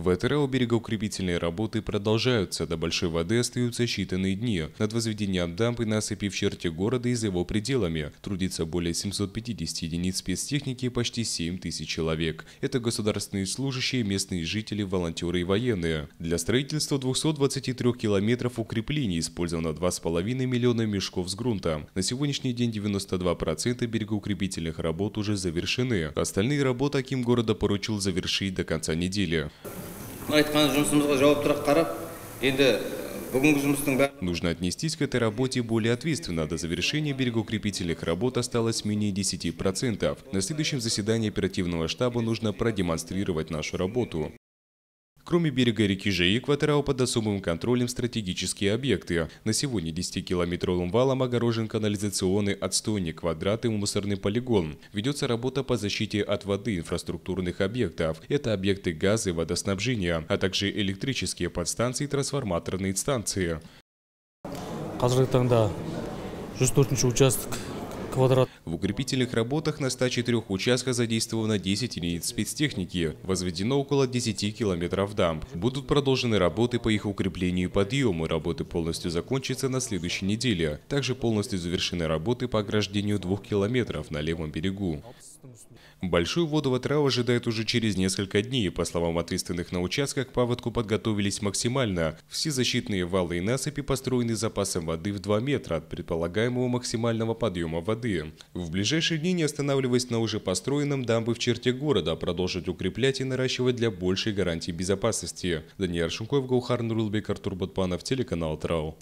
В АТРА берегоукрепительные работы продолжаются. До большой воды остаются считанные дни. Над возведением дамб и насыпи в черте города и за его пределами трудится более 750 единиц спецтехники и почти 7 тысяч человек. Это государственные служащие, местные жители, волонтеры и военные. Для строительства 223 километров укреплений использовано 2,5 миллиона мешков с грунта. На сегодняшний день 92% берегоукрепительных работ уже завершены. Остальные работы Аким города поручил завершить до конца недели. Ну, айтқан жұмысымызға жауаптырақ қарап енді э, Нужно отнестись к этой работе более ответственно. До завершения берегоукрепительных работ осталось менее 10%. На следующем заседании оперативного штаба нужно продемонстрировать нашу работу. Кроме берега реки Жеи, Кватерау под особым контролем стратегические объекты. На сегодня 10-километровым валом огорожен канализационный отстойник, квадрат и мусорный полигон. Ведется работа по защите от воды инфраструктурных объектов. Это объекты газа и водоснабжения, а также электрические подстанции и трансформаторные станции. Каждый тогда 104 участок квадрат. В укрепительных работах на 104 участках задействовано 10 единиц спецтехники. Возведено около 10 километров дамб. Будут продолжены работы по их укреплению и подъему. Работы полностью закончатся на следующей неделе. Также полностью завершены работы по ограждению двух километров на левом берегу. Большую воду в Атрау ожидает уже через несколько дней. По словам ответственных на участках, паводку подготовились максимально. Все защитные валы и насыпи построены с запасом воды в 2 метра от предполагаемого максимального подъема воды воды. В ближайшие дни, не останавливаясь на уже построенном, дамбы в черте города продолжат укреплять и наращивать для большей гарантии безопасности. Даниил Шумков, Гаухар Нурулбек, Артур Батпанов, телеканал Трау.